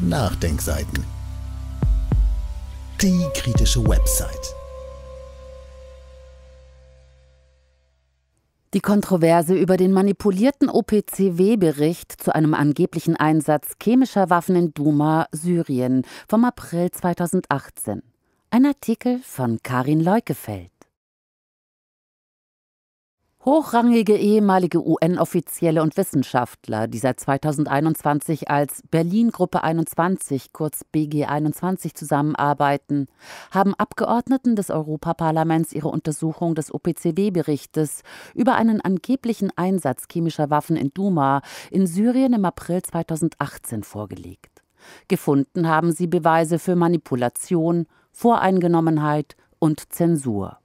Nachdenkseiten. Die kritische Website. Die Kontroverse über den manipulierten OPCW-Bericht zu einem angeblichen Einsatz chemischer Waffen in Duma, Syrien vom April 2018. Ein Artikel von Karin Leukefeld. Hochrangige ehemalige UN-Offizielle und Wissenschaftler, die seit 2021 als Berlin-Gruppe 21, kurz BG21, zusammenarbeiten, haben Abgeordneten des Europaparlaments ihre Untersuchung des OPCW-Berichtes über einen angeblichen Einsatz chemischer Waffen in Duma in Syrien im April 2018 vorgelegt. Gefunden haben sie Beweise für Manipulation, Voreingenommenheit und Zensur.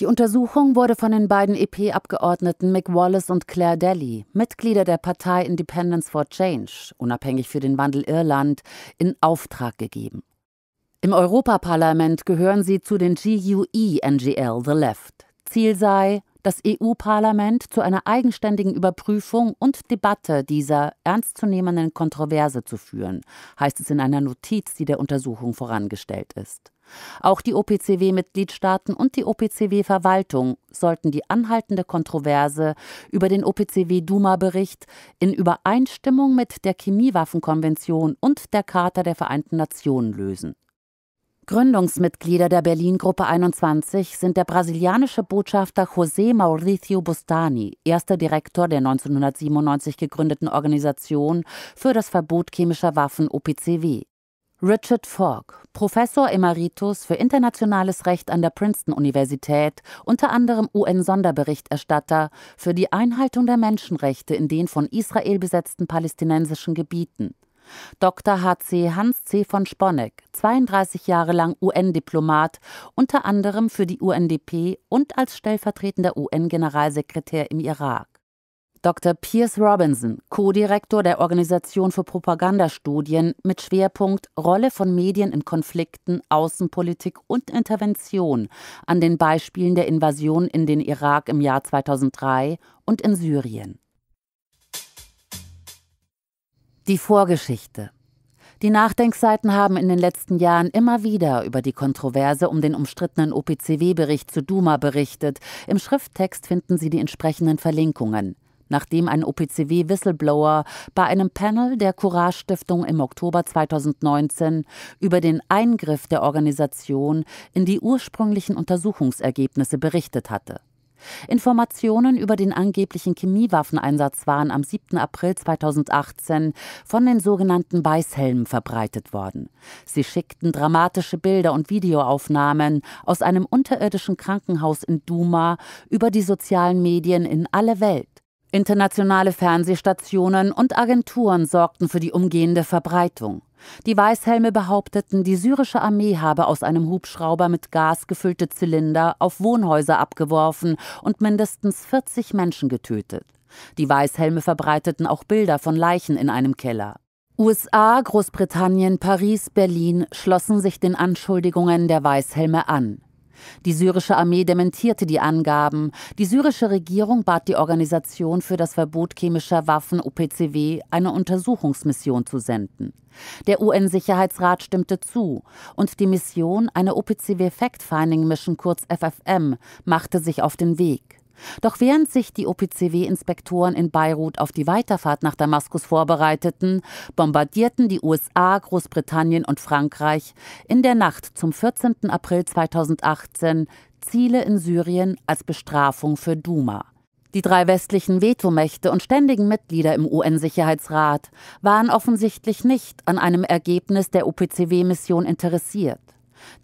Die Untersuchung wurde von den beiden EP-Abgeordneten Mick Wallace und Claire Daly, Mitglieder der Partei Independence for Change, unabhängig für den Wandel Irland, in Auftrag gegeben. Im Europaparlament gehören sie zu den GUE-NGL The Left. Ziel sei, das EU-Parlament zu einer eigenständigen Überprüfung und Debatte dieser ernstzunehmenden Kontroverse zu führen, heißt es in einer Notiz, die der Untersuchung vorangestellt ist. Auch die OPCW-Mitgliedstaaten und die OPCW-Verwaltung sollten die anhaltende Kontroverse über den OPCW-Duma-Bericht in Übereinstimmung mit der Chemiewaffenkonvention und der Charta der Vereinten Nationen lösen. Gründungsmitglieder der Berlin-Gruppe 21 sind der brasilianische Botschafter José Mauricio Bustani, erster Direktor der 1997 gegründeten Organisation für das Verbot chemischer Waffen OPCW, Richard Falk, Professor Emeritus für internationales Recht an der Princeton-Universität, unter anderem UN-Sonderberichterstatter für die Einhaltung der Menschenrechte in den von Israel besetzten palästinensischen Gebieten. Dr. H.C. Hans C. von Sponeck, 32 Jahre lang UN-Diplomat, unter anderem für die UNDP und als stellvertretender UN-Generalsekretär im Irak. Dr. Pierce Robinson, Co-Direktor der Organisation für Propagandastudien mit Schwerpunkt Rolle von Medien in Konflikten, Außenpolitik und Intervention an den Beispielen der Invasion in den Irak im Jahr 2003 und in Syrien. Die Vorgeschichte. Die Nachdenkseiten haben in den letzten Jahren immer wieder über die Kontroverse um den umstrittenen OPCW-Bericht zur Duma berichtet. Im Schrifttext finden Sie die entsprechenden Verlinkungen nachdem ein OPCW-Whistleblower bei einem Panel der Courage Stiftung im Oktober 2019 über den Eingriff der Organisation in die ursprünglichen Untersuchungsergebnisse berichtet hatte. Informationen über den angeblichen Chemiewaffeneinsatz waren am 7. April 2018 von den sogenannten Weißhelmen verbreitet worden. Sie schickten dramatische Bilder und Videoaufnahmen aus einem unterirdischen Krankenhaus in Duma über die sozialen Medien in alle Welt. Internationale Fernsehstationen und Agenturen sorgten für die umgehende Verbreitung. Die Weißhelme behaupteten, die syrische Armee habe aus einem Hubschrauber mit Gas gefüllte Zylinder auf Wohnhäuser abgeworfen und mindestens 40 Menschen getötet. Die Weißhelme verbreiteten auch Bilder von Leichen in einem Keller. USA, Großbritannien, Paris, Berlin schlossen sich den Anschuldigungen der Weißhelme an. Die syrische Armee dementierte die Angaben. Die syrische Regierung bat die Organisation für das Verbot chemischer Waffen OPCW eine Untersuchungsmission zu senden. Der UN-Sicherheitsrat stimmte zu und die Mission, eine OPCW Fact-Finding Mission kurz FFM, machte sich auf den Weg. Doch während sich die OPCW-Inspektoren in Beirut auf die Weiterfahrt nach Damaskus vorbereiteten, bombardierten die USA, Großbritannien und Frankreich in der Nacht zum 14. April 2018 Ziele in Syrien als Bestrafung für Duma. Die drei westlichen Vetomächte und ständigen Mitglieder im UN-Sicherheitsrat waren offensichtlich nicht an einem Ergebnis der OPCW-Mission interessiert.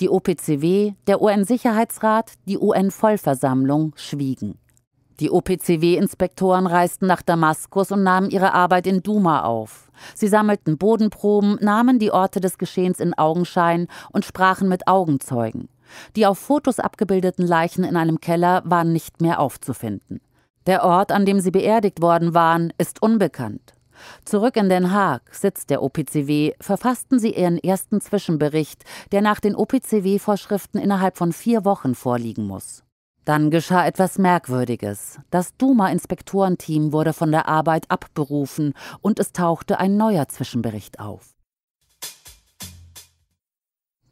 Die OPCW, der UN-Sicherheitsrat, die UN-Vollversammlung schwiegen. Die OPCW-Inspektoren reisten nach Damaskus und nahmen ihre Arbeit in Duma auf. Sie sammelten Bodenproben, nahmen die Orte des Geschehens in Augenschein und sprachen mit Augenzeugen. Die auf Fotos abgebildeten Leichen in einem Keller waren nicht mehr aufzufinden. Der Ort, an dem sie beerdigt worden waren, ist unbekannt. Zurück in Den Haag, Sitz der OPCW, verfassten sie ihren ersten Zwischenbericht, der nach den OPCW-Vorschriften innerhalb von vier Wochen vorliegen muss. Dann geschah etwas Merkwürdiges. Das Duma-Inspektorenteam wurde von der Arbeit abberufen und es tauchte ein neuer Zwischenbericht auf.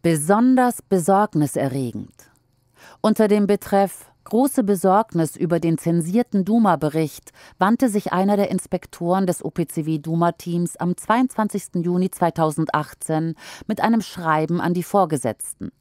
Besonders besorgniserregend. Unter dem Betreff Große Besorgnis über den zensierten Duma-Bericht wandte sich einer der Inspektoren des OPCW-Duma-Teams am 22. Juni 2018 mit einem Schreiben an die Vorgesetzten.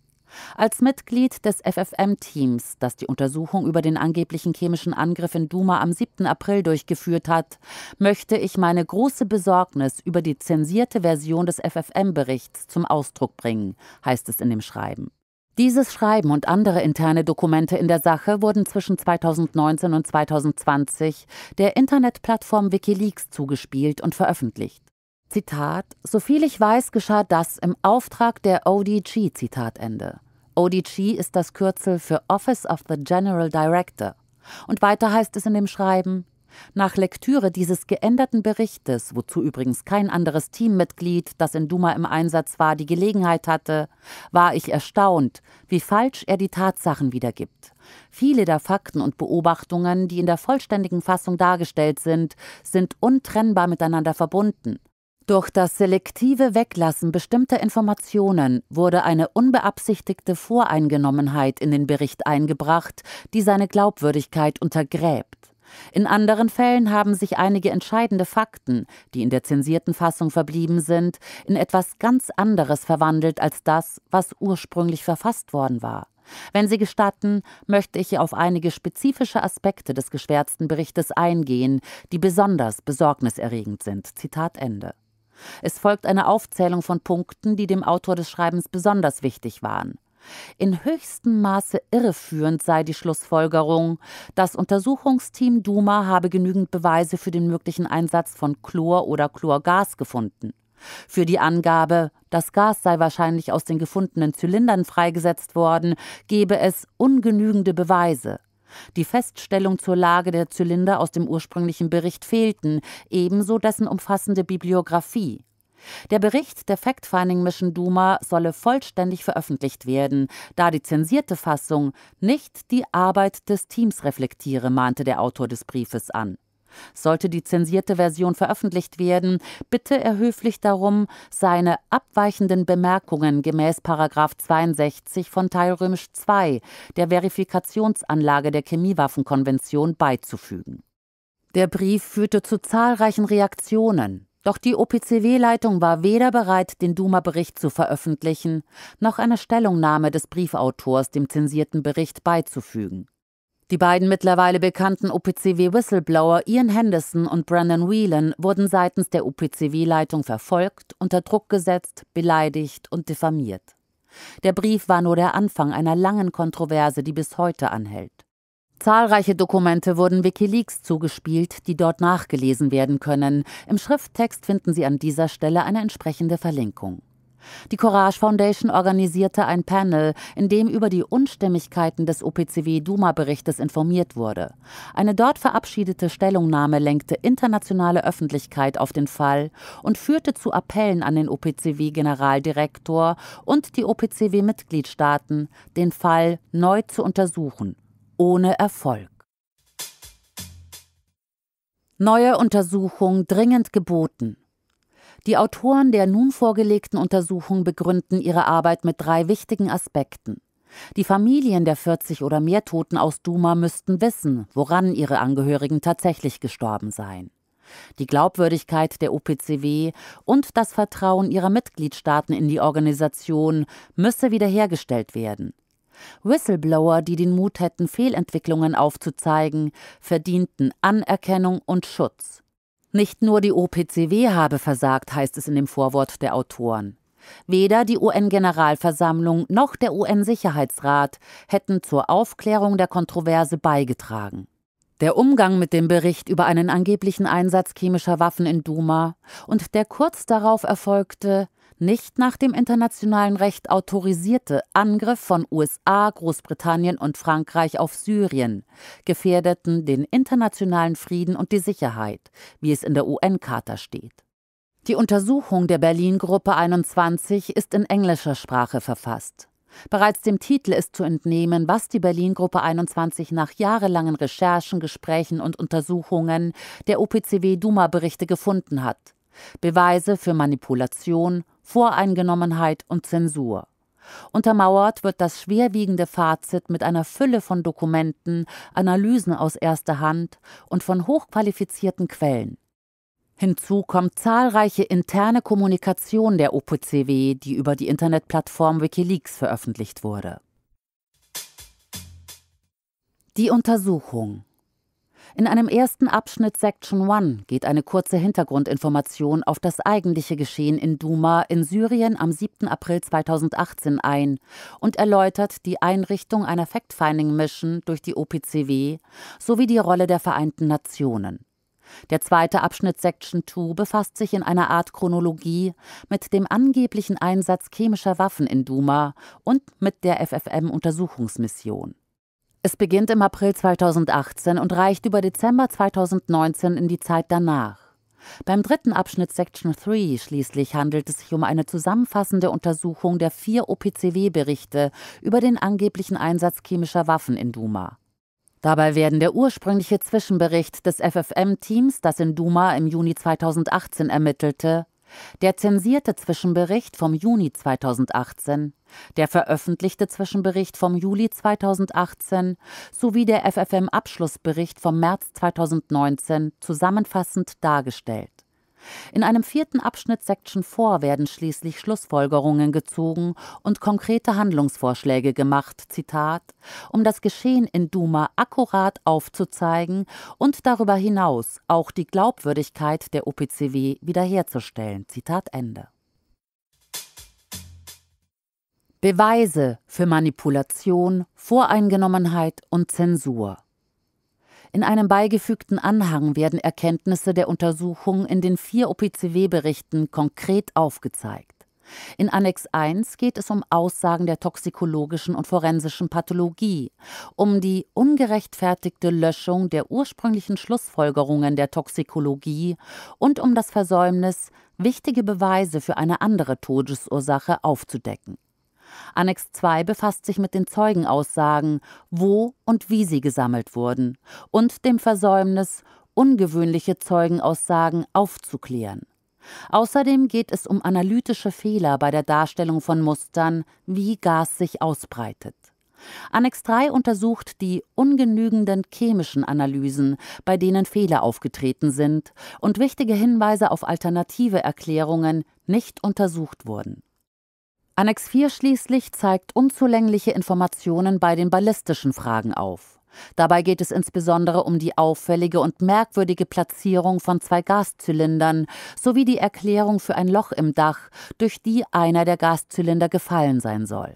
Als Mitglied des FFM-Teams, das die Untersuchung über den angeblichen chemischen Angriff in Duma am 7. April durchgeführt hat, möchte ich meine große Besorgnis über die zensierte Version des FFM-Berichts zum Ausdruck bringen, heißt es in dem Schreiben. Dieses Schreiben und andere interne Dokumente in der Sache wurden zwischen 2019 und 2020 der Internetplattform Wikileaks zugespielt und veröffentlicht. Zitat, soviel ich weiß, geschah das im Auftrag der ODG, Zitatende. ODG ist das Kürzel für Office of the General Director. Und weiter heißt es in dem Schreiben, nach Lektüre dieses geänderten Berichtes, wozu übrigens kein anderes Teammitglied, das in Duma im Einsatz war, die Gelegenheit hatte, war ich erstaunt, wie falsch er die Tatsachen wiedergibt. Viele der Fakten und Beobachtungen, die in der vollständigen Fassung dargestellt sind, sind untrennbar miteinander verbunden. Durch das selektive Weglassen bestimmter Informationen wurde eine unbeabsichtigte Voreingenommenheit in den Bericht eingebracht, die seine Glaubwürdigkeit untergräbt. In anderen Fällen haben sich einige entscheidende Fakten, die in der zensierten Fassung verblieben sind, in etwas ganz anderes verwandelt als das, was ursprünglich verfasst worden war. Wenn Sie gestatten, möchte ich auf einige spezifische Aspekte des geschwärzten Berichtes eingehen, die besonders besorgniserregend sind. Zitat Ende. Es folgt eine Aufzählung von Punkten, die dem Autor des Schreibens besonders wichtig waren. In höchstem Maße irreführend sei die Schlussfolgerung, das Untersuchungsteam Duma habe genügend Beweise für den möglichen Einsatz von Chlor oder Chlorgas gefunden. Für die Angabe, das Gas sei wahrscheinlich aus den gefundenen Zylindern freigesetzt worden, gebe es ungenügende Beweise. Die Feststellung zur Lage der Zylinder aus dem ursprünglichen Bericht fehlten, ebenso dessen umfassende Bibliographie. Der Bericht der Fact-Finding Mission Duma solle vollständig veröffentlicht werden, da die zensierte Fassung nicht die Arbeit des Teams reflektiere, mahnte der Autor des Briefes an. Sollte die zensierte Version veröffentlicht werden, bitte er höflich darum, seine abweichenden Bemerkungen gemäß 62 von Teilrömisch II der Verifikationsanlage der Chemiewaffenkonvention beizufügen. Der Brief führte zu zahlreichen Reaktionen. Doch die OPCW-Leitung war weder bereit, den Duma-Bericht zu veröffentlichen, noch eine Stellungnahme des Briefautors dem zensierten Bericht beizufügen. Die beiden mittlerweile bekannten OPCW-Whistleblower Ian Henderson und Brandon Whelan wurden seitens der OPCW-Leitung verfolgt, unter Druck gesetzt, beleidigt und diffamiert. Der Brief war nur der Anfang einer langen Kontroverse, die bis heute anhält. Zahlreiche Dokumente wurden Wikileaks zugespielt, die dort nachgelesen werden können. Im Schrifttext finden Sie an dieser Stelle eine entsprechende Verlinkung. Die Courage Foundation organisierte ein Panel, in dem über die Unstimmigkeiten des OPCW-Duma-Berichtes informiert wurde. Eine dort verabschiedete Stellungnahme lenkte internationale Öffentlichkeit auf den Fall und führte zu Appellen an den OPCW-Generaldirektor und die OPCW-Mitgliedstaaten, den Fall neu zu untersuchen. Ohne Erfolg. Neue Untersuchung dringend geboten. Die Autoren der nun vorgelegten Untersuchung begründen ihre Arbeit mit drei wichtigen Aspekten. Die Familien der 40 oder mehr Toten aus Duma müssten wissen, woran ihre Angehörigen tatsächlich gestorben seien. Die Glaubwürdigkeit der OPCW und das Vertrauen ihrer Mitgliedstaaten in die Organisation müsse wiederhergestellt werden. Whistleblower, die den Mut hätten, Fehlentwicklungen aufzuzeigen, verdienten Anerkennung und Schutz. Nicht nur die OPCW habe versagt, heißt es in dem Vorwort der Autoren. Weder die UN-Generalversammlung noch der UN-Sicherheitsrat hätten zur Aufklärung der Kontroverse beigetragen. Der Umgang mit dem Bericht über einen angeblichen Einsatz chemischer Waffen in Duma und der kurz darauf erfolgte nicht nach dem internationalen Recht autorisierte Angriff von USA, Großbritannien und Frankreich auf Syrien gefährdeten den internationalen Frieden und die Sicherheit, wie es in der UN-Charta steht. Die Untersuchung der Berlin-Gruppe 21 ist in englischer Sprache verfasst. Bereits dem Titel ist zu entnehmen, was die Berlin-Gruppe 21 nach jahrelangen Recherchen, Gesprächen und Untersuchungen der OPCW-Duma-Berichte gefunden hat. Beweise für Manipulation, Voreingenommenheit und Zensur. Untermauert wird das schwerwiegende Fazit mit einer Fülle von Dokumenten, Analysen aus erster Hand und von hochqualifizierten Quellen. Hinzu kommt zahlreiche interne Kommunikation der OPCW, die über die Internetplattform Wikileaks veröffentlicht wurde. Die Untersuchung in einem ersten Abschnitt Section 1 geht eine kurze Hintergrundinformation auf das eigentliche Geschehen in Duma in Syrien am 7. April 2018 ein und erläutert die Einrichtung einer Fact-Finding-Mission durch die OPCW sowie die Rolle der Vereinten Nationen. Der zweite Abschnitt Section 2 befasst sich in einer Art Chronologie mit dem angeblichen Einsatz chemischer Waffen in Duma und mit der FFM-Untersuchungsmission. Es beginnt im April 2018 und reicht über Dezember 2019 in die Zeit danach. Beim dritten Abschnitt Section 3 schließlich handelt es sich um eine zusammenfassende Untersuchung der vier OPCW-Berichte über den angeblichen Einsatz chemischer Waffen in Duma. Dabei werden der ursprüngliche Zwischenbericht des FFM-Teams, das in Duma im Juni 2018 ermittelte, der zensierte Zwischenbericht vom Juni 2018, der veröffentlichte Zwischenbericht vom Juli 2018 sowie der FFM-Abschlussbericht vom März 2019 zusammenfassend dargestellt in einem vierten Abschnitt Section 4 werden schließlich Schlussfolgerungen gezogen und konkrete Handlungsvorschläge gemacht, Zitat, um das Geschehen in Duma akkurat aufzuzeigen und darüber hinaus auch die Glaubwürdigkeit der OPCW wiederherzustellen, Zitat Ende. Beweise für Manipulation, Voreingenommenheit und Zensur. In einem beigefügten Anhang werden Erkenntnisse der Untersuchung in den vier OPCW-Berichten konkret aufgezeigt. In Annex 1 geht es um Aussagen der toxikologischen und forensischen Pathologie, um die ungerechtfertigte Löschung der ursprünglichen Schlussfolgerungen der Toxikologie und um das Versäumnis, wichtige Beweise für eine andere Todesursache aufzudecken. Annex 2 befasst sich mit den Zeugenaussagen, wo und wie sie gesammelt wurden, und dem Versäumnis, ungewöhnliche Zeugenaussagen aufzuklären. Außerdem geht es um analytische Fehler bei der Darstellung von Mustern, wie Gas sich ausbreitet. Annex 3 untersucht die ungenügenden chemischen Analysen, bei denen Fehler aufgetreten sind und wichtige Hinweise auf alternative Erklärungen nicht untersucht wurden. Annex 4 schließlich zeigt unzulängliche Informationen bei den ballistischen Fragen auf. Dabei geht es insbesondere um die auffällige und merkwürdige Platzierung von zwei Gaszylindern sowie die Erklärung für ein Loch im Dach, durch die einer der Gaszylinder gefallen sein soll.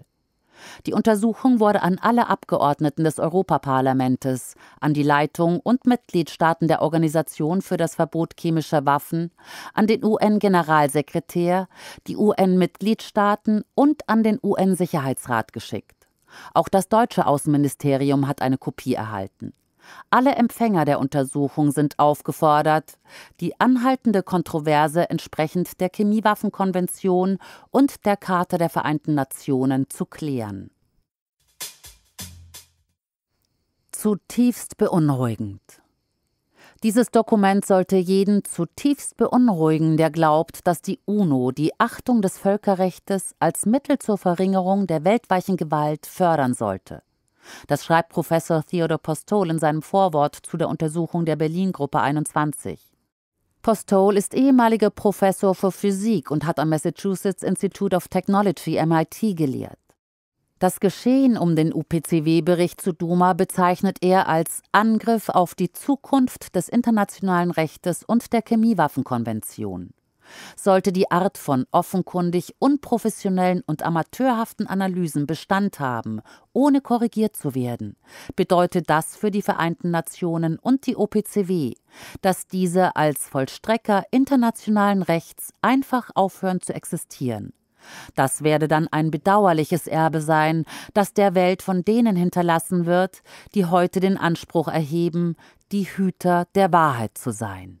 Die Untersuchung wurde an alle Abgeordneten des Europaparlamentes, an die Leitung und Mitgliedstaaten der Organisation für das Verbot chemischer Waffen, an den UN-Generalsekretär, die UN-Mitgliedstaaten und an den UN-Sicherheitsrat geschickt. Auch das deutsche Außenministerium hat eine Kopie erhalten. Alle Empfänger der Untersuchung sind aufgefordert, die anhaltende Kontroverse entsprechend der Chemiewaffenkonvention und der Charta der Vereinten Nationen zu klären. Zutiefst beunruhigend. Dieses Dokument sollte jeden zutiefst beunruhigen, der glaubt, dass die UNO die Achtung des Völkerrechts als Mittel zur Verringerung der weltweiten Gewalt fördern sollte. Das schreibt Professor Theodor Postol in seinem Vorwort zu der Untersuchung der Berlin-Gruppe 21. Postol ist ehemaliger Professor für Physik und hat am Massachusetts Institute of Technology MIT gelehrt. Das Geschehen um den UPCW-Bericht zu Duma bezeichnet er als Angriff auf die Zukunft des internationalen Rechtes und der Chemiewaffenkonvention sollte die Art von offenkundig unprofessionellen und amateurhaften Analysen Bestand haben, ohne korrigiert zu werden, bedeutet das für die Vereinten Nationen und die OPCW, dass diese als Vollstrecker internationalen Rechts einfach aufhören zu existieren. Das werde dann ein bedauerliches Erbe sein, das der Welt von denen hinterlassen wird, die heute den Anspruch erheben, die Hüter der Wahrheit zu sein.